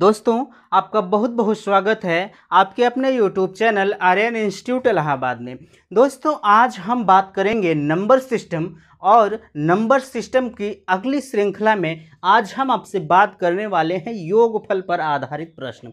दोस्तों आपका बहुत बहुत स्वागत है आपके अपने YouTube channel Aryan institute Allahabad में दोस्तों आज हम बात करेंगे नंबर सिस्टम और नंबर सिस्टम की अगली श्रृंखला में आज हम आपसे बात करने वाले हैं योगफल पर आधारित प्रश्न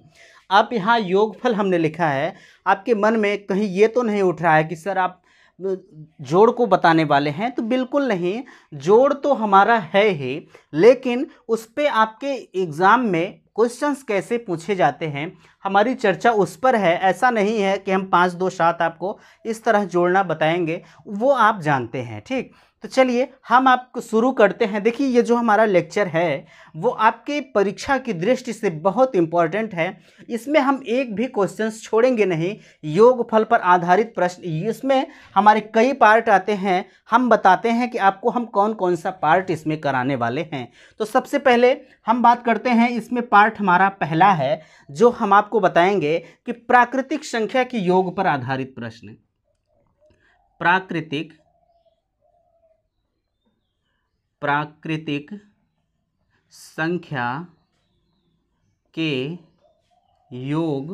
आप यहाँ योगफल हमने लिखा है आपके मन में कहीं ये तो नहीं उठ रहा है कि सर आप जोड़ को बताने वाले हैं तो बिल्कुल नहीं जोड़ तो हमारा है ही लेकिन उस पर आपके एग्ज़ाम में क्वेश्चंस कैसे पूछे जाते हैं हमारी चर्चा उस पर है ऐसा नहीं है कि हम पाँच दो सात आपको इस तरह जोड़ना बताएंगे वो आप जानते हैं ठीक तो चलिए हम आपको शुरू करते हैं देखिए ये जो हमारा लेक्चर है वो आपके परीक्षा की दृष्टि से बहुत इम्पॉर्टेंट है इसमें हम एक भी क्वेश्चंस छोड़ेंगे नहीं योग फल पर आधारित प्रश्न इसमें हमारे कई पार्ट आते हैं हम बताते हैं कि आपको हम कौन कौन सा पार्ट इसमें कराने वाले हैं तो सबसे पहले हम बात करते हैं इसमें पार्ट हमारा पहला है जो हम आपको बताएंगे कि प्राकृतिक संख्या के योग पर आधारित प्रश्न प्राकृतिक प्राकृतिक संख्या के योग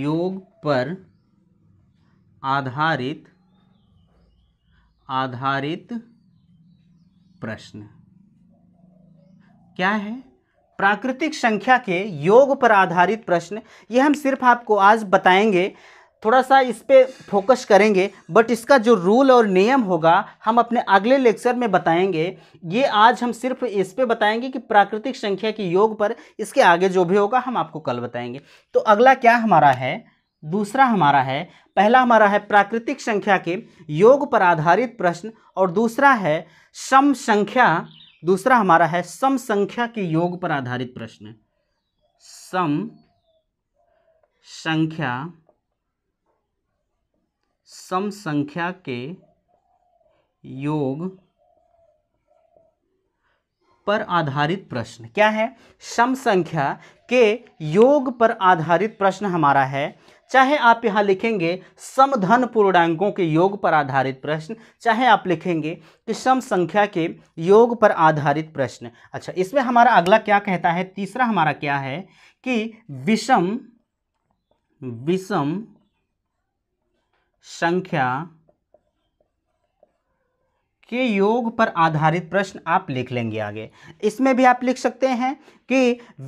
योग पर आधारित आधारित प्रश्न क्या है प्राकृतिक संख्या के योग पर आधारित प्रश्न ये हम सिर्फ आपको आज बताएंगे थोड़ा सा इस पर फोकस करेंगे बट इसका जो रूल और नियम होगा हम अपने अगले लेक्चर में बताएंगे ये आज हम सिर्फ इस पर बताएंगे कि प्राकृतिक संख्या के योग पर इसके आगे जो भी होगा हम आपको कल बताएंगे तो अगला क्या हमारा है दूसरा हमारा है पहला हमारा है प्राकृतिक संख्या के योग पर आधारित प्रश्न और दूसरा है सम संख्या दूसरा हमारा है सम संख्या के योग पर आधारित प्रश्न सम संख्या सम संख्या के योग पर आधारित प्रश्न क्या है सम संख्या के योग पर आधारित प्रश्न हमारा है चाहे आप यहाँ लिखेंगे समधन पूर्णांकों के योग पर आधारित प्रश्न चाहे आप लिखेंगे कि सम संख्या के योग पर आधारित प्रश्न अच्छा इसमें हमारा अगला क्या कहता है तीसरा हमारा क्या है कि विषम विषम संख्या के योग पर आधारित प्रश्न आप लिख लेंगे आगे इसमें भी आप लिख सकते हैं कि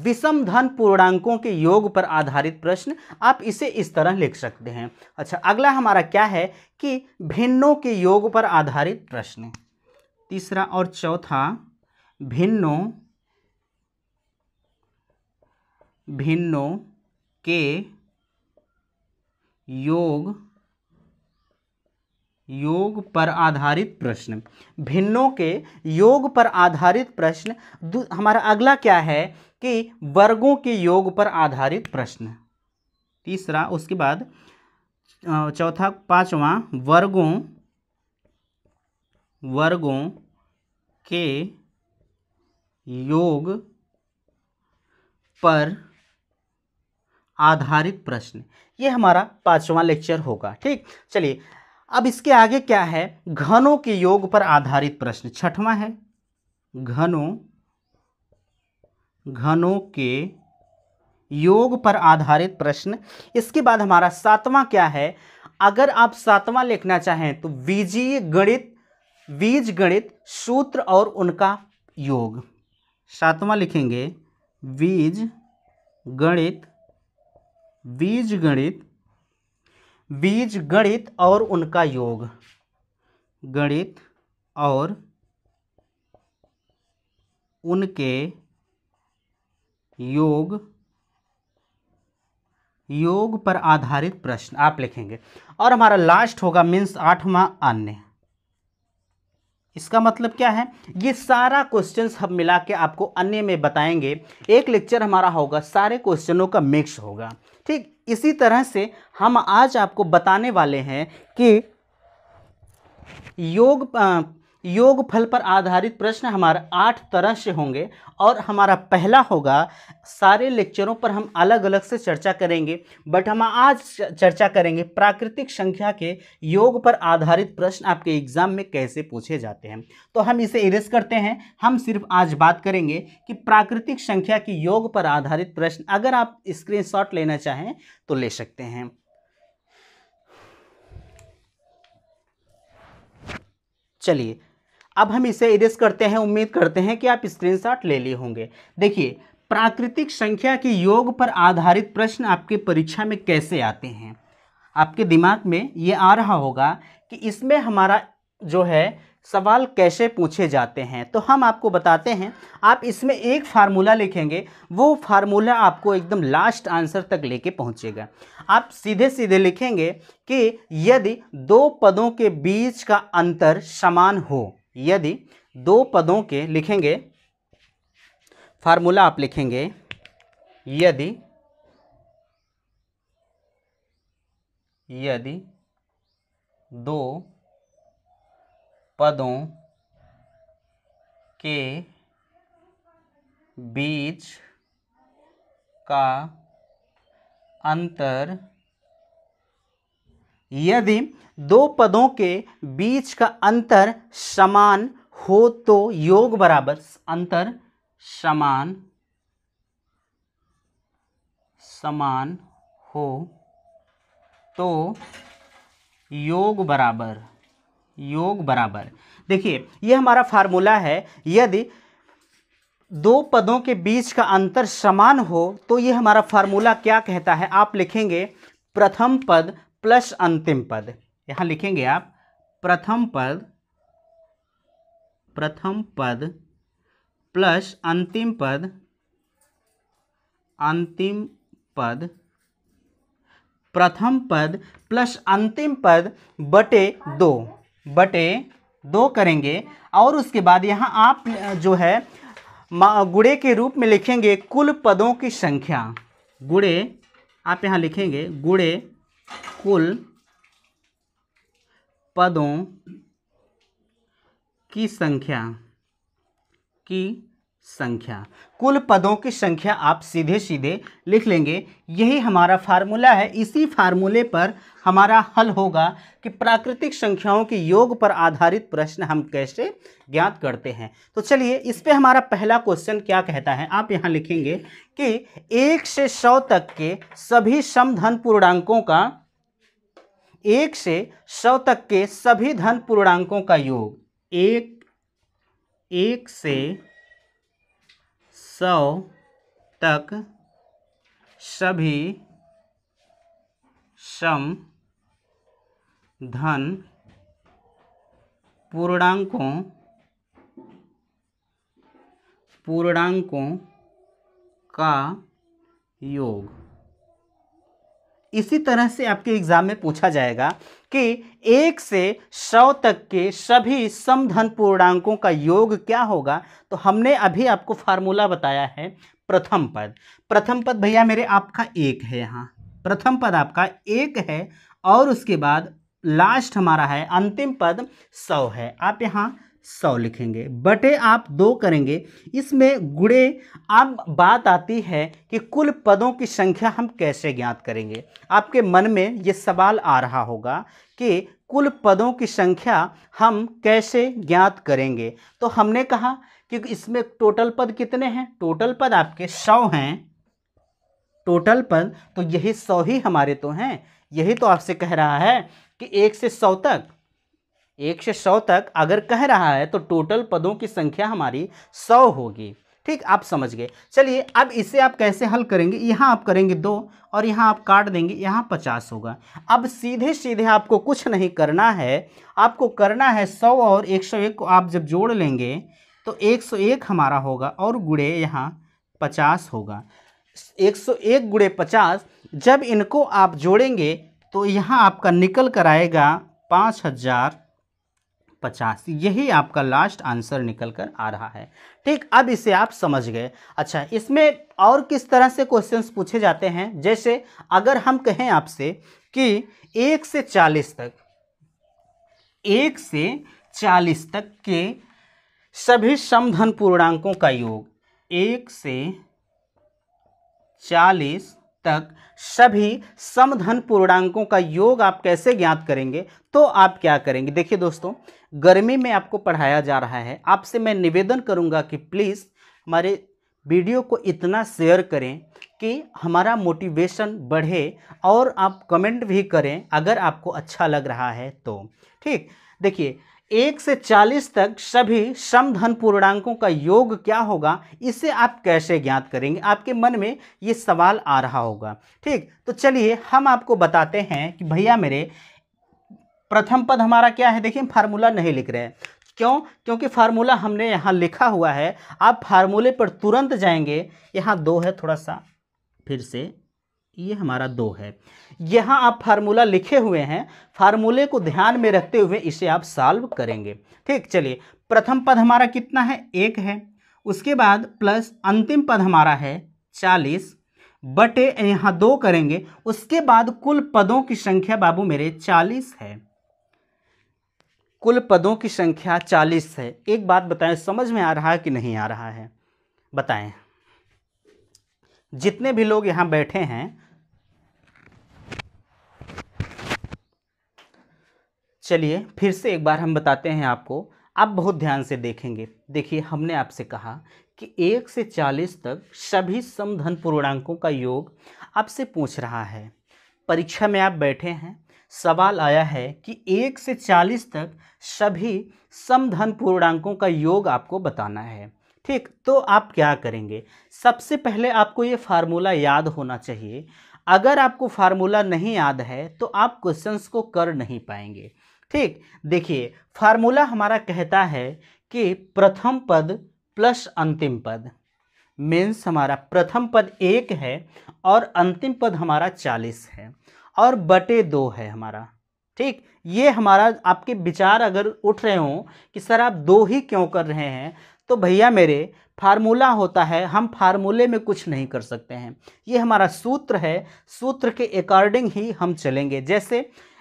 विषम धन पूर्णांकों के योग पर आधारित प्रश्न आप इसे इस तरह लिख सकते हैं अच्छा अगला हमारा क्या है कि भिन्नों के योग पर आधारित प्रश्न तीसरा और चौथा भिन्नों भिन्नों के योग योग पर आधारित प्रश्न भिन्नों के योग पर आधारित प्रश्न हमारा अगला क्या है कि वर्गों के योग पर आधारित प्रश्न तीसरा उसके बाद चौथा पांचवा वर्गों वर्गों के योग पर आधारित प्रश्न ये हमारा पांचवा लेक्चर होगा ठीक चलिए अब इसके आगे क्या है घनों के योग पर आधारित प्रश्न छठवां है घनों घनों के योग पर आधारित प्रश्न इसके बाद हमारा सातवां क्या है अगर आप सातवां लिखना चाहें तो बीजीय गणित बीज गणित सूत्र और उनका योग सातवां लिखेंगे बीज गणित बीज गणित बीज गणित और उनका योग गणित और उनके योग योग पर आधारित प्रश्न आप लिखेंगे और हमारा लास्ट होगा मीन्स आठवां अन्य इसका मतलब क्या है ये सारा क्वेश्चंस हम मिला के आपको अन्य में बताएंगे एक लेक्चर हमारा होगा सारे क्वेश्चनों का मिक्स होगा ठीक इसी तरह से हम आज आपको बताने वाले हैं कि योग योग फल पर आधारित प्रश्न हमारा आठ तरह से होंगे और हमारा पहला होगा सारे लेक्चरों पर हम अलग अलग से चर्चा करेंगे बट हम आज चर्चा करेंगे प्राकृतिक संख्या के योग पर आधारित प्रश्न आपके एग्जाम में कैसे पूछे जाते हैं तो हम इसे इरेज करते हैं हम सिर्फ आज बात करेंगे कि प्राकृतिक संख्या के योग पर आधारित प्रश्न अगर आप स्क्रीन लेना चाहें तो ले सकते हैं चलिए अब हम इसे इरेज करते हैं उम्मीद करते हैं कि आप स्क्रीनशॉट ले लिए होंगे देखिए प्राकृतिक संख्या के योग पर आधारित प्रश्न आपके परीक्षा में कैसे आते हैं आपके दिमाग में ये आ रहा होगा कि इसमें हमारा जो है सवाल कैसे पूछे जाते हैं तो हम आपको बताते हैं आप इसमें एक फार्मूला लिखेंगे वो फार्मूला आपको एकदम लास्ट आंसर तक लेके पहुंचेगा आप सीधे सीधे लिखेंगे कि यदि दो पदों के बीच का अंतर समान हो यदि दो पदों के लिखेंगे फार्मूला आप लिखेंगे यदि यदि दो पदों के बीच का अंतर यदि दो पदों के बीच का अंतर समान हो तो योग बराबर अंतर समान समान हो तो योग बराबर योग बराबर देखिए यह हमारा फार्मूला है यदि दो पदों के बीच का अंतर समान हो तो यह हमारा फार्मूला क्या कहता है आप लिखेंगे प्रथम पद प्लस अंतिम पद यहाँ लिखेंगे आप प्रथम पद प्रथम पद प्लस अंतिम पद अंतिम पद प्रथम पद प्लस अंतिम पद बटे दो बटे दो करेंगे और उसके बाद यहाँ आप जो है गुड़े के रूप में लिखेंगे कुल पदों की संख्या गुड़े आप यहाँ लिखेंगे गुड़े कुल पदों की संख्या की संख्या कुल पदों की संख्या आप सीधे सीधे लिख लेंगे यही हमारा फार्मूला है इसी फार्मूले पर हमारा हल होगा कि प्राकृतिक संख्याओं के योग पर आधारित प्रश्न हम कैसे ज्ञात करते हैं तो चलिए इस पे हमारा पहला क्वेश्चन क्या कहता है आप यहाँ लिखेंगे कि एक से सौ तक के सभी समधन पूर्णांकों का एक से सौ तक के सभी धन पूर्णांकों का योग एक एक से सौ तक सभी सम धन पूर्णांकों पूर्णांकों का योग इसी तरह से आपके एग्जाम में पूछा जाएगा कि एक से सौ तक के सभी समधन पूर्णांकों का योग क्या होगा तो हमने अभी आपको फार्मूला बताया है प्रथम पद प्रथम पद भैया मेरे आपका एक है यहाँ प्रथम पद आपका एक है और उसके बाद लास्ट हमारा है अंतिम पद सौ है आप यहाँ सौ लिखेंगे बटे आप दो करेंगे इसमें गुड़े अब बात आती है कि कुल पदों की संख्या हम कैसे ज्ञात करेंगे आपके मन में ये सवाल आ रहा होगा कि कुल पदों की संख्या हम कैसे ज्ञात करेंगे तो हमने कहा कि इसमें टोटल पद कितने हैं टोटल पद आपके सौ हैं टोटल पद तो यही सौ ही हमारे तो हैं यही तो आपसे कह रहा है कि एक से सौ तक एक से सौ तक अगर कह रहा है तो टोटल पदों की संख्या हमारी सौ होगी ठीक आप समझ गए चलिए अब इसे आप कैसे हल करेंगे यहाँ आप करेंगे दो और यहाँ आप काट देंगे यहाँ पचास होगा अब सीधे सीधे आपको कुछ नहीं करना है आपको करना है सौ और एक सौ एक को आप जब जोड़ लेंगे तो एक सौ एक हमारा होगा और गुड़े यहाँ पचास होगा एक सौ एक गुड़े पचास जब इनको आप जोड़ेंगे तो यहाँ आपका निकल कर आएगा पाँच हज़ार पचास यही आपका लास्ट आंसर निकल कर आ रहा है ठीक अब इसे आप समझ गए अच्छा इसमें और किस तरह से क्वेश्चंस पूछे जाते हैं जैसे अगर हम कहें आपसे कि एक से चालीस तक एक से चालीस तक के सभी समधन पूर्णांकों का योग एक से चालीस तक सभी समधन पूर्णांकों का योग आप कैसे ज्ञात करेंगे तो आप क्या करेंगे देखिए दोस्तों गर्मी में आपको पढ़ाया जा रहा है आपसे मैं निवेदन करूंगा कि प्लीज़ हमारे वीडियो को इतना शेयर करें कि हमारा मोटिवेशन बढ़े और आप कमेंट भी करें अगर आपको अच्छा लग रहा है तो ठीक देखिए एक से चालीस तक सभी धन पूर्णांकों का योग क्या होगा इसे आप कैसे ज्ञात करेंगे आपके मन में ये सवाल आ रहा होगा ठीक तो चलिए हम आपको बताते हैं कि भैया मेरे प्रथम पद हमारा क्या है देखिए फार्मूला नहीं लिख रहे हैं क्यों क्योंकि फार्मूला हमने यहाँ लिखा हुआ है आप फार्मूले पर तुरंत जाएंगे यहाँ दो है थोड़ा सा फिर से ये हमारा दो है यहाँ आप फार्मूला लिखे हुए हैं फार्मूले को ध्यान में रखते हुए इसे आप सॉल्व करेंगे ठीक चलिए प्रथम पद हमारा कितना है एक है उसके बाद प्लस अंतिम पद हमारा है चालीस बटे यहाँ दो करेंगे उसके बाद कुल पदों की संख्या बाबू मेरे चालीस है कुल पदों की संख्या चालीस है एक बात बताएं समझ में आ रहा है कि नहीं आ रहा है बताएं जितने भी लोग यहाँ बैठे हैं चलिए फिर से एक बार हम बताते हैं आपको आप बहुत ध्यान से देखेंगे देखिए हमने आपसे कहा कि एक से चालीस तक सभी समधन पूर्णांकों का योग आपसे पूछ रहा है परीक्षा में आप बैठे हैं सवाल आया है कि एक से चालीस तक सभी समधन पूर्णांकों का योग आपको बताना है ठीक तो आप क्या करेंगे सबसे पहले आपको ये फार्मूला याद होना चाहिए अगर आपको फार्मूला नहीं याद है तो आप क्वेश्चंस को कर नहीं पाएंगे ठीक देखिए फार्मूला हमारा कहता है कि प्रथम पद प्लस अंतिम पद मीन्स हमारा प्रथम पद एक है और अंतिम पद हमारा चालीस है और बटे दो है हमारा ठीक ये हमारा आपके विचार अगर उठ रहे हों कि सर आप दो ही क्यों कर रहे हैं तो भैया मेरे फार्मूला होता है हम फार्मूले में कुछ नहीं कर सकते हैं ये हमारा सूत्र है सूत्र के अकॉर्डिंग ही हम चलेंगे जैसे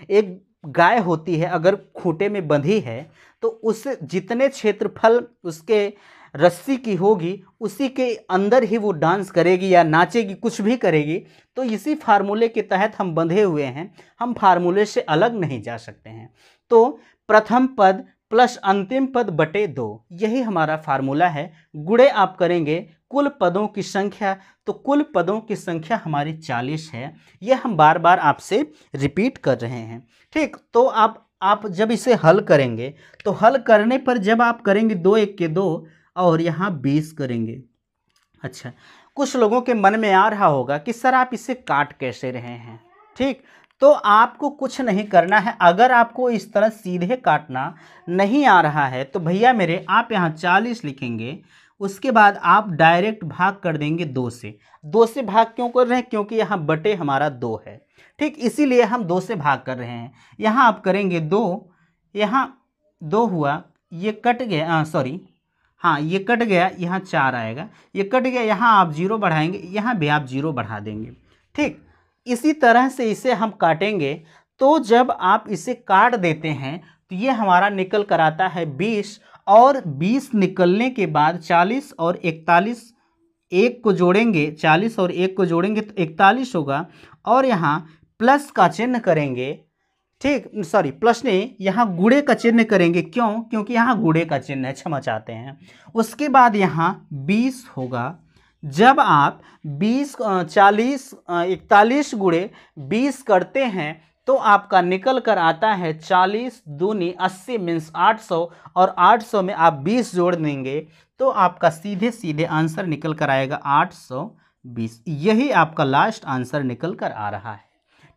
एक गाय होती है अगर खूंटे में बंधी है तो उस जितने क्षेत्रफल उसके रस्सी की होगी उसी के अंदर ही वो डांस करेगी या नाचेगी कुछ भी करेगी तो इसी फार्मूले के तहत हम बंधे हुए हैं हम फार्मूले से अलग नहीं जा सकते हैं तो प्रथम पद प्लस अंतिम पद बटे दो यही हमारा फार्मूला है गुड़े आप करेंगे कुल पदों की संख्या तो कुल पदों की संख्या हमारी चालीस है ये हम बार बार आपसे रिपीट कर रहे हैं ठीक तो आप आप जब इसे हल करेंगे तो हल करने पर जब आप करेंगे दो एक के दो और यहाँ बीस करेंगे अच्छा कुछ लोगों के मन में आ रहा होगा कि सर आप इसे काट कैसे रहे हैं ठीक तो आपको कुछ नहीं करना है अगर आपको इस तरह सीधे काटना नहीं आ रहा है तो भैया मेरे आप यहाँ चालीस लिखेंगे उसके बाद आप डायरेक्ट भाग कर देंगे दो से दो से भाग क्यों कर रहे हैं क्योंकि यहाँ बटे हमारा दो है ठीक इसीलिए हम दो से भाग कर रहे हैं यहाँ आप करेंगे दो यहाँ दो हुआ ये कट गया सॉरी हाँ, हाँ ये कट गया यहाँ चार आएगा ये कट गया यहाँ आप जीरो बढ़ाएंगे यहाँ भी आप जीरो बढ़ा देंगे ठीक इसी तरह से इसे हम काटेंगे तो जब आप इसे काट देते हैं तो ये हमारा निकल कर आता है बीस और बीस निकलने के बाद चालीस और इकतालीस एक को जोड़ेंगे चालीस और एक को जोड़ेंगे तो इकतालीस होगा और यहाँ प्लस का चिन्ह करेंगे ठीक सॉरी प्लस ने यहाँ गुड़े का चिन्ह करेंगे क्यों क्योंकि यहाँ गुड़े का चिन्ह है क्षमा चाहते हैं उसके बाद यहाँ बीस होगा जब आप 20 40 इकतालीस गुड़े बीस करते हैं तो आपका निकल कर आता है चालीस दूनी अस्सी मीन्स आठ सौ और आठ सौ में आप बीस जोड़ देंगे तो आपका सीधे सीधे आंसर निकल कर आएगा आठ सौ बीस यही आपका लास्ट आंसर निकल कर आ रहा है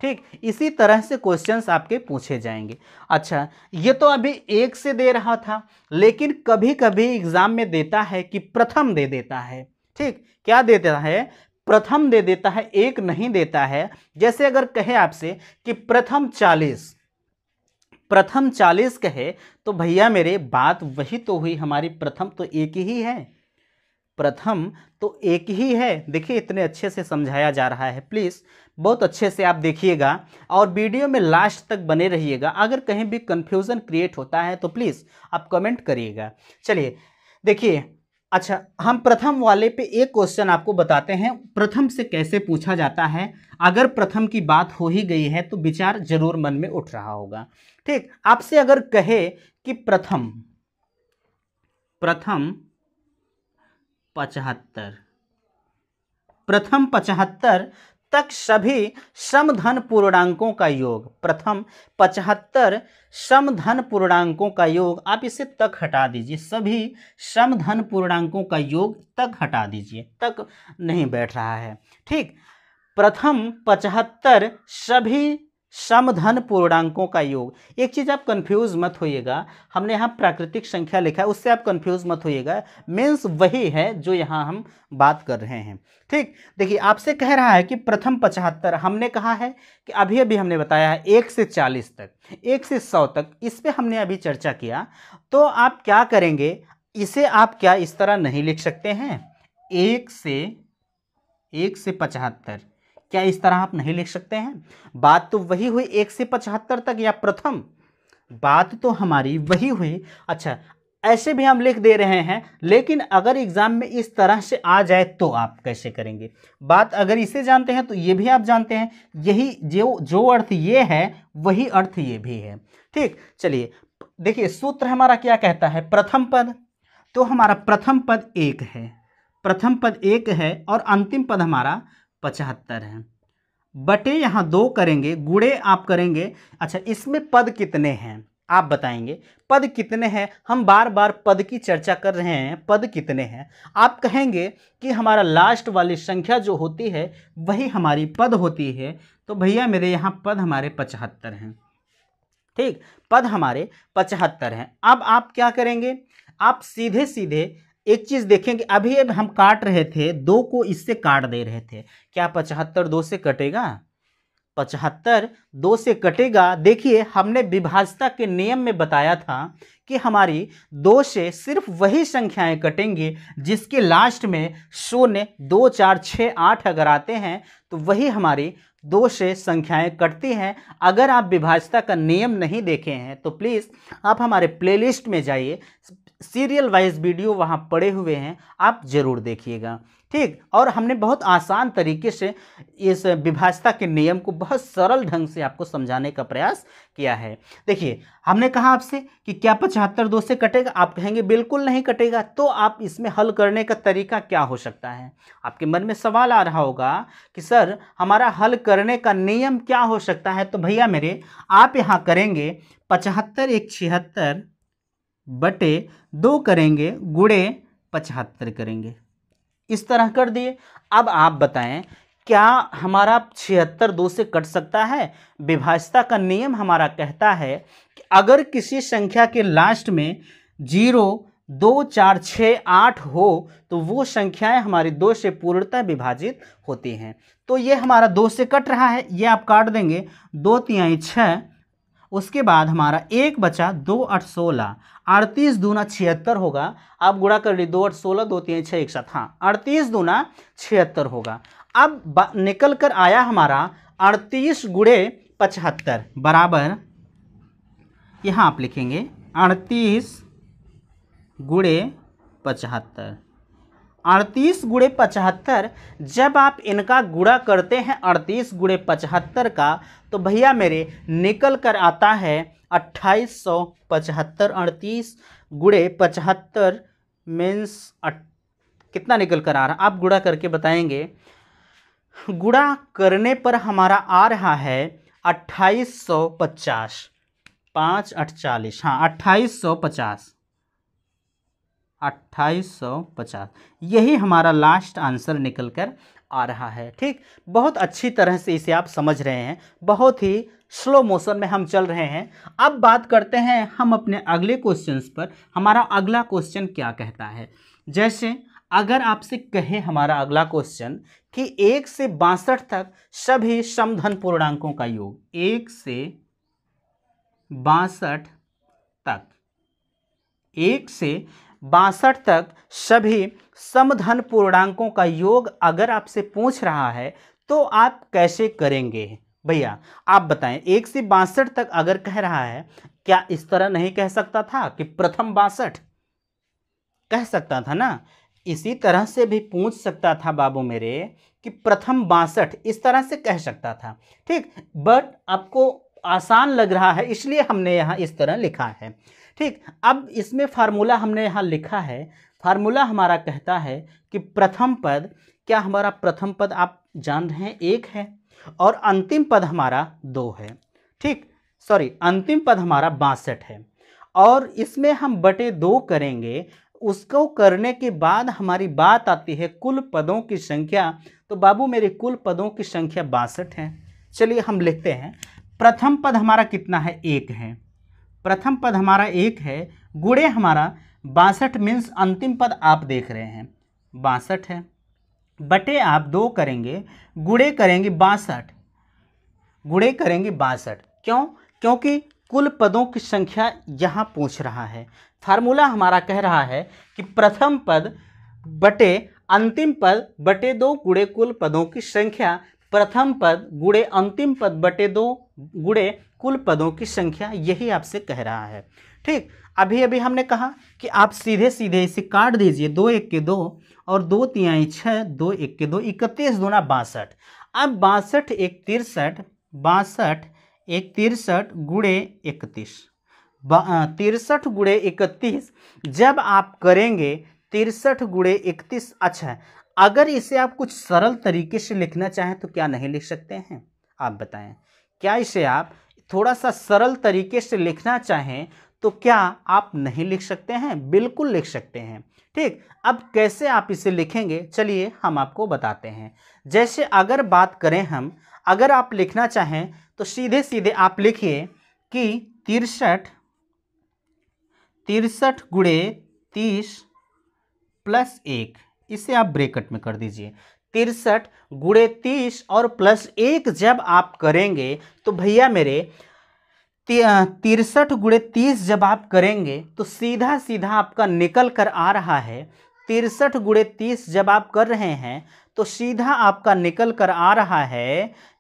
ठीक इसी तरह से क्वेश्चंस आपके पूछे जाएंगे अच्छा ये तो अभी एक से दे रहा था लेकिन कभी कभी एग्ज़ाम में देता है कि प्रथम दे देता है ठीक क्या देता है प्रथम दे देता है एक नहीं देता है जैसे अगर कहे आपसे कि प्रथम चालीस प्रथम चालीस कहे तो भैया मेरे बात वही तो हुई हमारी प्रथम तो एक ही है प्रथम तो एक ही है देखिए इतने अच्छे से समझाया जा रहा है प्लीज़ बहुत अच्छे से आप देखिएगा और वीडियो में लास्ट तक बने रहिएगा अगर कहीं भी कंफ्यूजन क्रिएट होता है तो प्लीज़ आप कमेंट करिएगा चलिए देखिए अच्छा हम प्रथम वाले पे एक क्वेश्चन आपको बताते हैं प्रथम से कैसे पूछा जाता है अगर प्रथम की बात हो ही गई है तो विचार जरूर मन में उठ रहा होगा ठीक आपसे अगर कहे कि प्रथम प्रथम पचहत्तर प्रथम पचहत्तर तक सभी समधन पूर्णांकों का योग प्रथम पचहत्तर समधन पूर्णांकों का योग आप इसे तक हटा दीजिए सभी समधन पूर्णांकों का योग तक हटा दीजिए तक नहीं बैठ रहा है ठीक प्रथम पचहत्तर सभी समधन पूर्णांकों का योग एक चीज़ आप कंफ्यूज मत होइएगा हमने यहाँ प्राकृतिक संख्या लिखा है उससे आप कंफ्यूज मत होइएगा मीन्स वही है जो यहाँ हम बात कर रहे हैं ठीक देखिए आपसे कह रहा है कि प्रथम पचहत्तर हमने कहा है कि अभी अभी हमने बताया है एक से चालीस तक एक से सौ तक इस पर हमने अभी चर्चा किया तो आप क्या करेंगे इसे आप क्या इस तरह नहीं लिख सकते हैं एक से एक से पचहत्तर क्या इस तरह आप नहीं लिख सकते हैं बात तो वही हुई एक से पचहत्तर तक या प्रथम बात तो हमारी वही हुई अच्छा ऐसे भी हम लिख दे रहे हैं लेकिन अगर एग्ज़ाम में इस तरह से आ जाए तो आप कैसे करेंगे बात अगर इसे जानते हैं तो ये भी आप जानते हैं यही जो जो अर्थ ये है वही अर्थ ये भी है ठीक चलिए देखिए सूत्र हमारा क्या कहता है प्रथम पद तो हमारा प्रथम पद एक है प्रथम पद एक है और अंतिम पद हमारा पचहत्तर है बटे यहाँ दो करेंगे गुड़े आप करेंगे अच्छा इसमें पद कितने हैं आप बताएंगे पद कितने हैं हम बार बार पद की चर्चा कर रहे हैं पद कितने हैं आप कहेंगे कि हमारा लास्ट वाली संख्या जो होती है वही हमारी पद होती है तो भैया मेरे यहाँ पद हमारे पचहत्तर हैं ठीक पद हमारे पचहत्तर हैं अब आप क्या करेंगे आप सीधे सीधे एक चीज देखें कि अभी हम काट रहे थे दो को इससे काट दे रहे थे क्या पचहत्तर दो से कटेगा पचहत्तर दो से कटेगा देखिए हमने विभाजता के नियम में बताया था कि हमारी दो से सिर्फ वही संख्याएं कटेंगी जिसके लास्ट में शून्य दो चार छः आठ अगर आते हैं तो वही हमारी दो से संख्याएं कटती हैं अगर आप विभाजता का नियम नहीं देखे हैं तो प्लीज़ आप हमारे प्लेलिस्ट में जाइए सीरियल वाइज वीडियो वहाँ पड़े हुए हैं आप ज़रूर देखिएगा ठीक और हमने बहुत आसान तरीके से इस विभाजता के नियम को बहुत सरल ढंग से आपको समझाने का प्रयास किया है देखिए हमने कहा आपसे कि क्या पचहत्तर दो से कटेगा आप कहेंगे बिल्कुल नहीं कटेगा तो आप इसमें हल करने का तरीका क्या हो सकता है आपके मन में सवाल आ रहा होगा कि सर हमारा हल करने का नियम क्या हो सकता है तो भैया मेरे आप यहाँ करेंगे पचहत्तर एक छिहत्तर बटे दो करेंगे गुड़े पचहत्तर करेंगे इस तरह कर दिए अब आप बताएं क्या हमारा छिहत्तर दो से कट सकता है विभाजता का नियम हमारा कहता है कि अगर किसी संख्या के लास्ट में जीरो दो चार छः आठ हो तो वो संख्याएं हमारी दो से पूर्णतः विभाजित होती हैं तो ये हमारा दो से कट रहा है ये आप काट देंगे दो तिहाई छः उसके बाद हमारा एक बचा दो आठ सोलह अड़तीस दूना छिहत्तर होगा आप गुड़ा कर ली दो आठ सोलह दो तीन छः एक साथ हाँ अड़तीस दूना छिहत्तर होगा अब निकल कर आया हमारा अड़तीस गुड़े पचहत्तर बराबर यहाँ आप लिखेंगे अड़तीस गुड़े पचहत्तर अड़तीस गुड़े पचहत्तर जब आप इनका गुड़ा करते हैं अड़तीस गुड़े पचहत्तर का तो भैया मेरे निकल कर आता है अट्ठाईस सौ पचहत्तर अड़तीस गुड़े पचहत्तर मीन्स कितना निकल कर आ रहा आप गुड़ा करके बताएंगे गुड़ा करने पर हमारा आ रहा है अट्ठाईस सौ पचास पाँच अठचालीस हाँ अट्ठाईस सौ पचास अट्ठाईस सौ पचास यही हमारा लास्ट आंसर निकल कर आ रहा है ठीक बहुत अच्छी तरह से इसे आप समझ रहे हैं बहुत ही स्लो मोशन में हम चल रहे हैं अब बात करते हैं हम अपने अगले क्वेश्चंस पर हमारा अगला क्वेश्चन क्या कहता है जैसे अगर आपसे कहे हमारा अगला क्वेश्चन कि एक से बासठ तक सभी समधन पूर्णांकों का योग एक से बासठ तक एक से बासठ तक सभी समधन पूर्णांकों का योग अगर आपसे पूछ रहा है तो आप कैसे करेंगे भैया आप बताएं एक से बासठ तक अगर कह रहा है क्या इस तरह नहीं कह सकता था कि प्रथम बासठ कह सकता था ना इसी तरह से भी पूछ सकता था बाबू मेरे कि प्रथम बासठ इस तरह से कह सकता था ठीक बट आपको आसान लग रहा है इसलिए हमने यहाँ इस तरह लिखा है ठीक अब इसमें फार्मूला हमने यहाँ लिखा है फार्मूला हमारा कहता है कि प्रथम पद क्या हमारा प्रथम पद आप जान रहे हैं एक है और अंतिम पद हमारा दो है ठीक सॉरी अंतिम पद हमारा बासठ है और इसमें हम बटे दो करेंगे उसको करने के बाद हमारी बात आती है कुल पदों की संख्या तो बाबू मेरे कुल पदों की संख्या बासठ है चलिए हम लिखते हैं प्रथम पद हमारा कितना है एक है प्रथम पद हमारा एक है गुड़े हमारा बासठ मीन्स अंतिम पद आप देख रहे हैं बासठ है बटे आप दो करेंगे गुड़े करेंगे बासठ गुड़े करेंगे बासठ क्यों क्योंकि कुल पदों की संख्या यहाँ पूछ रहा है फार्मूला हमारा कह रहा है कि प्रथम पद बटे अंतिम पद बटे दो गुड़े कुल पदों की संख्या प्रथम पद गुड़े अंतिम पद बटे दो गुड़े कुल पदों की संख्या यही आपसे कह रहा है ठीक अभी अभी हमने कहा कि आप सीधे सीधे इसे काट दीजिए दो एक के दो और दो तिहाई छः दो एक के दो इकतीस दोना बासठ अब बासठ एक तिरसठ बासठ एक तिरसठ गुड़े इकतीस तिरसठ गुड़े इकतीस जब आप करेंगे तिरसठ गुड़े इकतीस अच्छा अगर इसे आप कुछ सरल तरीके से लिखना चाहें तो क्या नहीं लिख सकते हैं आप बताएं क्या इसे आप थोड़ा सा सरल तरीके से लिखना चाहें तो क्या आप नहीं लिख सकते हैं बिल्कुल लिख सकते हैं ठीक अब कैसे आप इसे लिखेंगे चलिए हम आपको बताते हैं जैसे अगर बात करें हम अगर आप लिखना चाहें तो सीधे सीधे आप लिखिए कि तिरसठ तिरसठ गुड़े तीस प्लस एक इसे आप ब्रेकट में कर दीजिए तिरसठ गुड़े तीस और प्लस एक जब आप करेंगे तो भैया मेरे तिरसठ गुड़े तीस जब आप करेंगे तो सीधा सीधा आपका निकल कर आ रहा है तिरसठ गुड़े तीस जब आप कर रहे हैं तो सीधा आपका निकल कर आ रहा है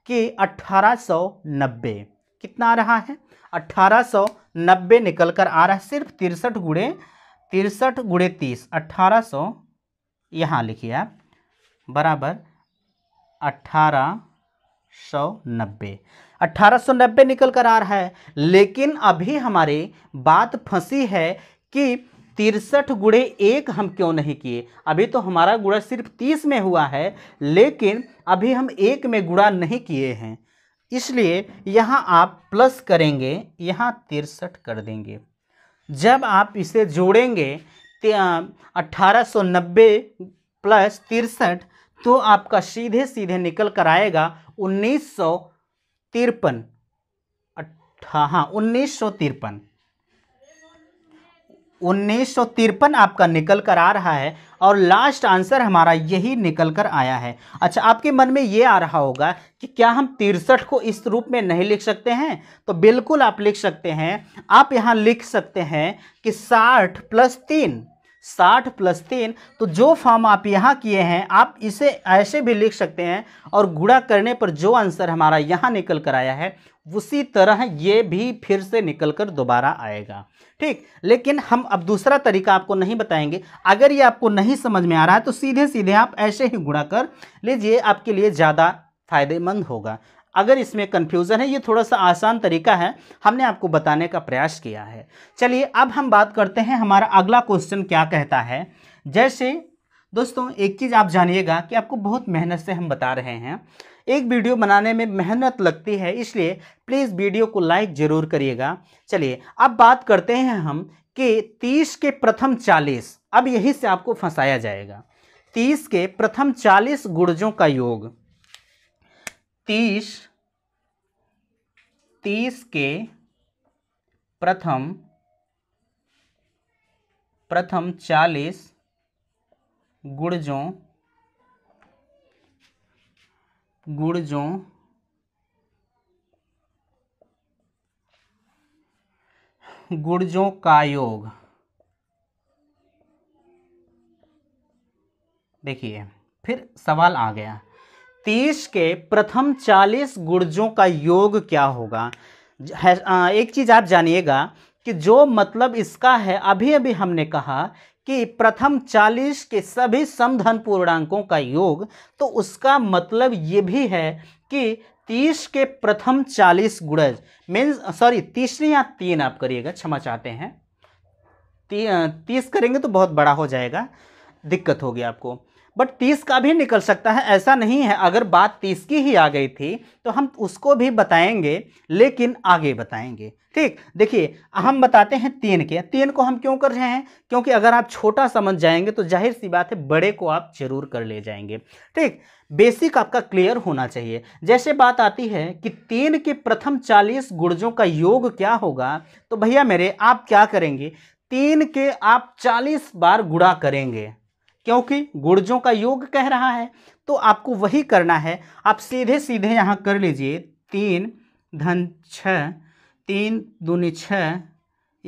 कि अट्ठारह सौ नब्बे कितना आ रहा है अट्ठारह सौ नब्बे निकल कर आ रहा है सिर्फ तिरसठ गुड़े तिरसठ गुड़े तीस अट्ठारह सौ यहाँ लिखिए आप बराबर अट्ठारह सौ नब्बे अट्ठारह सौ नब्बे निकल कर आ रहा है लेकिन अभी हमारी बात फंसी है कि तिरसठ गुड़े एक हम क्यों नहीं किए अभी तो हमारा गुड़ा सिर्फ तीस में हुआ है लेकिन अभी हम एक में गुड़ा नहीं किए हैं इसलिए यहाँ आप प्लस करेंगे यहाँ तिरसठ कर देंगे जब आप इसे जोड़ेंगे अट्ठारह नब्बे प्लस तिरसठ तो आपका सीधे सीधे निकल कर आएगा उन्नीस सौ तिरपन अट्ठा हाँ उन्नीस सौ तिरपन उन्नीस सौ तिरपन आपका निकल कर आ रहा है और लास्ट आंसर हमारा यही निकल कर आया है अच्छा आपके मन में ये आ रहा होगा कि क्या हम तिरसठ को इस रूप में नहीं लिख सकते हैं तो बिल्कुल आप लिख सकते हैं आप यहाँ लिख सकते हैं कि साठ प्लस तीन साठ प्लस तीन तो जो फॉर्म आप यहाँ किए हैं आप इसे ऐसे भी लिख सकते हैं और गुड़ा करने पर जो आंसर हमारा यहाँ निकल कर आया है उसी तरह ये भी फिर से निकल कर दोबारा आएगा ठीक लेकिन हम अब दूसरा तरीका आपको नहीं बताएंगे अगर ये आपको नहीं समझ में आ रहा है तो सीधे सीधे आप ऐसे ही गुणा कर लीजिए आपके लिए ज़्यादा फायदेमंद होगा अगर इसमें कन्फ्यूज़न है ये थोड़ा सा आसान तरीका है हमने आपको बताने का प्रयास किया है चलिए अब हम बात करते हैं हमारा अगला क्वेश्चन क्या कहता है जैसे दोस्तों एक चीज़ आप जानिएगा कि आपको बहुत मेहनत से हम बता रहे हैं एक वीडियो बनाने में मेहनत लगती है इसलिए प्लीज़ वीडियो को लाइक ज़रूर करिएगा चलिए अब बात करते हैं हम कि तीस के प्रथम चालीस अब यही से आपको फंसाया जाएगा तीस के प्रथम चालीस गुर्जों का योग तीस तीस के प्रथम प्रथम चालीस गुड़जों गुड़जों गुड़जों का योग देखिए फिर सवाल आ गया तीस के प्रथम चालीस गुर्जों का योग क्या होगा एक चीज़ आप जानिएगा कि जो मतलब इसका है अभी अभी हमने कहा कि प्रथम चालीस के सभी समधन पूर्णांकों का योग तो उसका मतलब ये भी है कि तीस के प्रथम चालीस गुणज मीन्स सॉरी तीसरी या तीन आप करिएगा क्षमा चाहते हैं ती, तीस करेंगे तो बहुत बड़ा हो जाएगा दिक्कत होगी आपको बट तीस का भी निकल सकता है ऐसा नहीं है अगर बात तीस की ही आ गई थी तो हम उसको भी बताएंगे लेकिन आगे बताएंगे ठीक देखिए हम बताते हैं तीन के तीन को हम क्यों कर रहे हैं क्योंकि अगर आप छोटा समझ जाएंगे तो जाहिर सी बात है बड़े को आप जरूर कर ले जाएंगे ठीक बेसिक आपका क्लियर होना चाहिए जैसे बात आती है कि तीन के प्रथम चालीस गुड़जों का योग क्या होगा तो भैया मेरे आप क्या करेंगे तीन के आप चालीस बार गुड़ा करेंगे क्योंकि गुर्जों का योग कह रहा है तो आपको वही करना है आप सीधे सीधे यहाँ कर लीजिए तीन धन छ तीन दूनी छ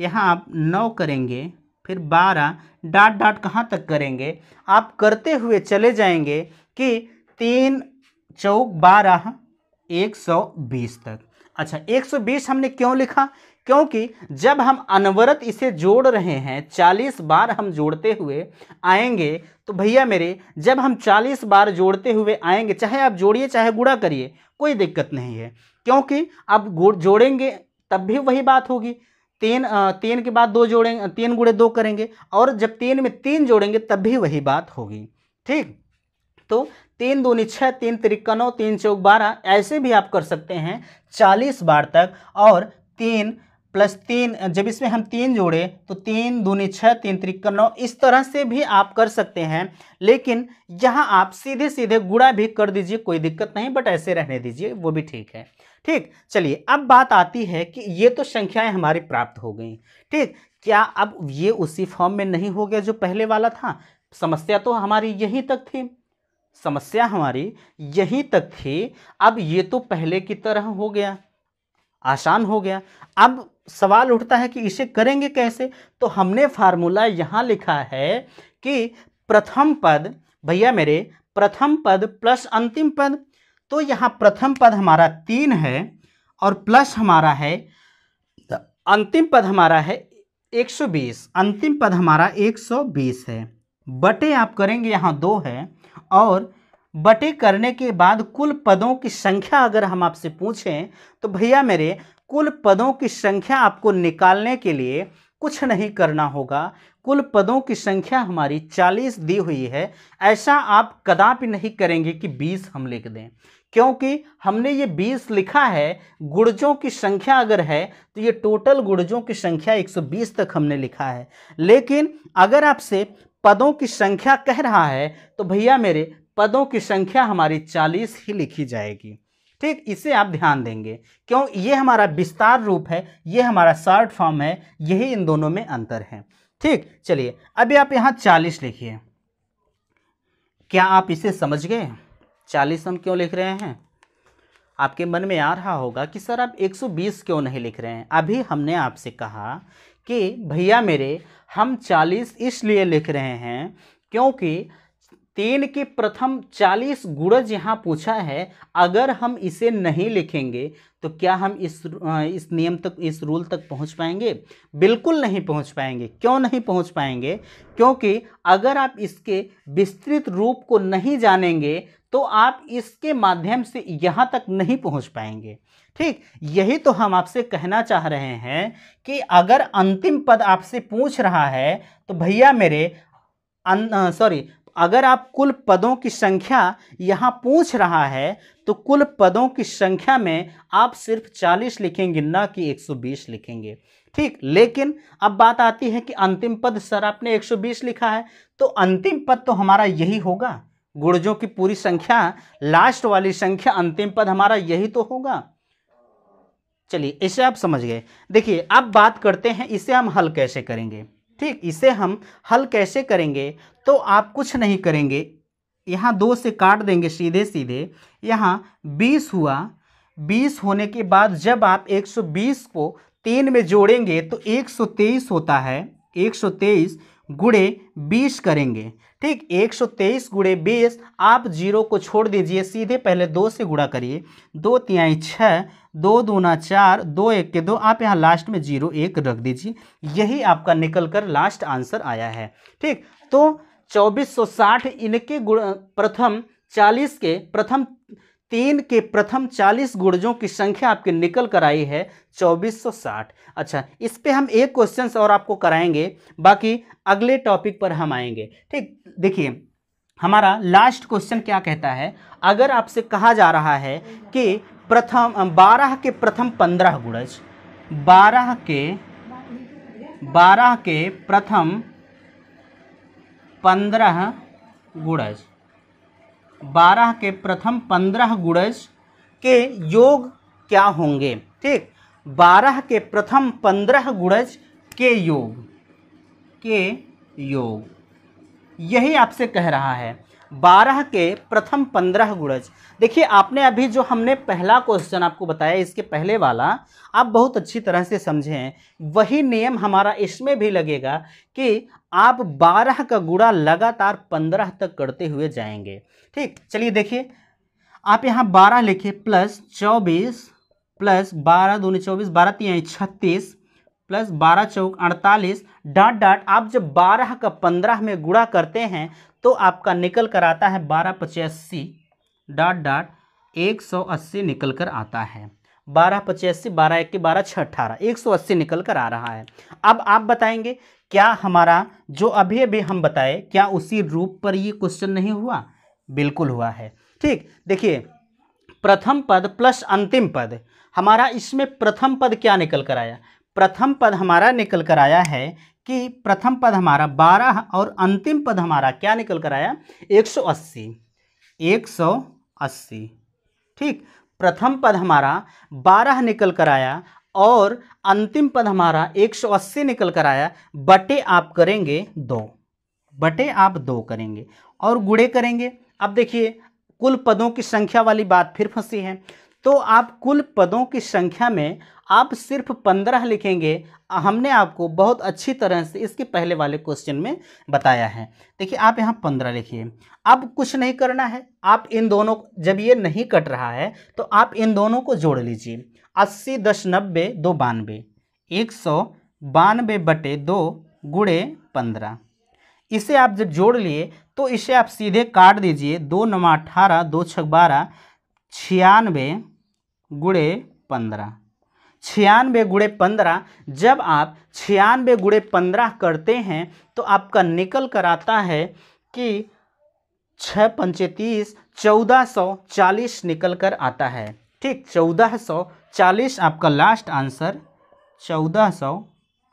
यहाँ आप नौ करेंगे फिर बारह डाट डाट कहाँ तक करेंगे आप करते हुए चले जाएंगे कि तीन चौक बारह एक सौ बीस तक अच्छा 120 हमने क्यों लिखा क्योंकि जब हम अनवरत इसे जोड़ रहे हैं 40 बार हम जोड़ते हुए आएंगे तो भैया मेरे जब हम 40 बार जोड़ते हुए आएंगे चाहे आप जोड़िए चाहे गुड़ा करिए कोई दिक्कत नहीं है क्योंकि आप जोड़ेंगे तब भी वही बात होगी तीन तीन के बाद दो जोड़ेंगे तीन गुड़े दो करेंगे और जब तीन में तीन जोड़ेंगे तब भी वही बात होगी ठीक तो तीन दूनी छः तीन तिरक्का नौ तीन चौक बारह ऐसे भी आप कर सकते हैं चालीस बार तक और तीन प्लस तीन जब इसमें हम तीन जोड़े तो तीन दूनी छः तीन त्रिक्का नौ इस तरह से भी आप कर सकते हैं लेकिन यहाँ आप सीधे सीधे गुड़ा भी कर दीजिए कोई दिक्कत नहीं बट ऐसे रहने दीजिए वो भी ठीक है ठीक चलिए अब बात आती है कि ये तो संख्याएं हमारी प्राप्त हो गई ठीक क्या अब ये उसी फॉर्म में नहीं हो गया जो पहले वाला था समस्या तो हमारी यहीं तक थी समस्या हमारी यहीं तक थी अब ये तो पहले की तरह हो गया आसान हो गया अब सवाल उठता है कि इसे करेंगे कैसे तो हमने फार्मूला यहाँ लिखा है कि प्रथम पद भैया मेरे प्रथम पद प्लस अंतिम पद तो यहाँ प्रथम पद हमारा तीन है और प्लस हमारा है अंतिम पद हमारा है 120 अंतिम पद हमारा 120 है बटे आप करेंगे यहाँ दो है और बटे करने के बाद कुल पदों की संख्या अगर हम आपसे पूछें तो भैया मेरे कुल पदों की संख्या आपको निकालने के लिए कुछ नहीं करना होगा कुल पदों की संख्या हमारी 40 दी हुई है ऐसा आप कदापि नहीं करेंगे कि 20 हम लिख दें क्योंकि हमने ये 20 लिखा है गुड़जों की संख्या अगर है तो ये टोटल गुड़जों की संख्या 120 तक हमने लिखा है लेकिन अगर आपसे पदों की संख्या कह रहा है तो भैया मेरे पदों की संख्या हमारी चालीस ही लिखी जाएगी ठीक इसे आप ध्यान देंगे क्यों ये हमारा विस्तार रूप है ये हमारा शॉर्ट फॉर्म है यही इन दोनों में अंतर है ठीक चलिए अभी आप यहाँ चालीस लिखिए क्या आप इसे समझ गए चालीस हम क्यों लिख रहे हैं आपके मन में आ रहा होगा कि सर आप 120 क्यों नहीं लिख रहे हैं अभी हमने आपसे कहा कि भैया मेरे हम चालीस इसलिए लिख रहे हैं क्योंकि तीन के प्रथम चालीस गुणज यहाँ पूछा है अगर हम इसे नहीं लिखेंगे तो क्या हम इस इस नियम तक इस रूल तक पहुँच पाएंगे बिल्कुल नहीं पहुँच पाएंगे क्यों नहीं पहुँच पाएंगे क्योंकि अगर आप इसके विस्तृत रूप को नहीं जानेंगे तो आप इसके माध्यम से यहाँ तक नहीं पहुँच पाएंगे ठीक यही तो हम आपसे कहना चाह रहे हैं कि अगर अंतिम पद आपसे पूछ रहा है तो भैया मेरे सॉरी अगर आप कुल पदों की संख्या यहाँ पूछ रहा है तो कुल पदों की संख्या में आप सिर्फ 40 लिखेंगे ना कि 120 लिखेंगे ठीक लेकिन अब बात आती है कि अंतिम पद सर आपने 120 लिखा है तो अंतिम पद तो हमारा यही होगा गुड़जों की पूरी संख्या लास्ट वाली संख्या अंतिम पद हमारा यही तो होगा चलिए इसे आप समझ गए देखिए अब बात करते हैं इसे हम हल कैसे करेंगे ठीक इसे हम हल कैसे करेंगे तो आप कुछ नहीं करेंगे यहाँ दो से काट देंगे सीधे सीधे यहाँ बीस हुआ बीस होने के बाद जब आप एक सौ बीस को तीन में जोड़ेंगे तो एक सौ तेईस होता है एक सौ तेईस गुड़े बीस करेंगे ठीक 123 सौ तेईस गुड़े बीस आप जीरो को छोड़ दीजिए सीधे पहले दो से गुड़ा करिए दो तिहाई छः दो दूना चार दो एक के दो आप यहाँ लास्ट में जीरो एक रख दीजिए यही आपका निकल कर लास्ट आंसर आया है ठीक तो 2460 इनके गुण प्रथम 40 के प्रथम तीन के प्रथम चालीस गुड़जों की संख्या आपके निकल कर आई है 2460 अच्छा इस पे हम एक क्वेश्चन और आपको कराएंगे बाकी अगले टॉपिक पर हम आएंगे ठीक देखिए हमारा लास्ट क्वेश्चन क्या कहता है अगर आपसे कहा जा रहा है कि प्रथम बारह के प्रथम पंद्रह गुड़ज बारह के बारह के प्रथम पंद्रह गुड़ज बारह के प्रथम पंद्रह गुणज के योग क्या होंगे ठीक बारह के प्रथम पंद्रह गुणज के योग के योग यही आपसे कह रहा है बारह के प्रथम पंद्रह गुणज देखिए आपने अभी जो हमने पहला क्वेश्चन आपको बताया इसके पहले वाला आप बहुत अच्छी तरह से हैं वही नियम हमारा इसमें भी लगेगा कि आप बारह का गुड़ा लगातार पंद्रह तक करते हुए जाएंगे ठीक चलिए देखिए आप यहाँ बारह लिखिए प्लस चौबीस प्लस बारह दूनी चौबीस बारह तीन छत्तीस प्लस बारह चौक अड़तालीस डॉट डॉट आप जब बारह का पंद्रह में गुड़ा करते हैं तो आपका निकल कर आता है बारह पचासी डॉट डॉट एक सौ अस्सी निकल कर आता है बारह पचासी बारह इक्की बारह छः अट्ठारह एक सौ अस्सी निकल कर आ रहा है अब आप बताएंगे क्या हमारा जो अभी अभी हम बताए क्या उसी रूप पर ये क्वेश्चन नहीं हुआ बिल्कुल हुआ है ठीक देखिए प्रथम पद प्लस अंतिम पद हमारा इसमें प्रथम पद क्या निकल कर आया प्रथम पद हमारा निकल कर आया है कि प्रथम पद हमारा 12 और अंतिम पद हमारा क्या निकल कर आया 180 180 ठीक प्रथम पद हमारा 12 निकल कर आया और अंतिम पद हमारा 180 निकल कर आया बटे आप करेंगे दो बटे आप दो करेंगे और गुड़े करेंगे अब देखिए कुल पदों की संख्या वाली बात फिर फंसी है तो आप कुल पदों की संख्या में आप सिर्फ पंद्रह लिखेंगे हमने आपको बहुत अच्छी तरह से इसके पहले वाले क्वेश्चन में बताया है देखिए आप यहाँ पंद्रह लिखिए अब कुछ नहीं करना है आप इन दोनों जब ये नहीं कट रहा है तो आप इन दोनों को जोड़ लीजिए अस्सी दस नब्बे दो बानवे एक सौ बानवे बटे दो गुड़े पंद्रह इसे आप जब जोड़ लिए तो इसे आप सीधे काट दीजिए दो नवा अठारह दो छः बारह छियानवे गुड़े पंद्रह छियानवे गुड़े पंद्रह जब आप छियानवे गुड़े पंद्रह करते हैं तो आपका निकल कर आता है कि छः पंचे तीस चौदह सौ चालीस निकल कर आता है ठीक चौदह सौ चालीस आपका लास्ट आंसर चौदह सौ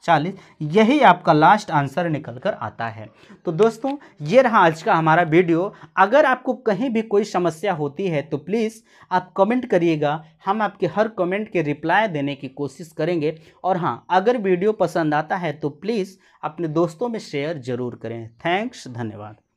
चालीस यही आपका लास्ट आंसर निकल कर आता है तो दोस्तों ये रहा आज का हमारा वीडियो अगर आपको कहीं भी कोई समस्या होती है तो प्लीज़ आप कमेंट करिएगा हम आपके हर कमेंट के रिप्लाई देने की कोशिश करेंगे और हाँ अगर वीडियो पसंद आता है तो प्लीज़ अपने दोस्तों में शेयर ज़रूर करें थैंक्स धन्यवाद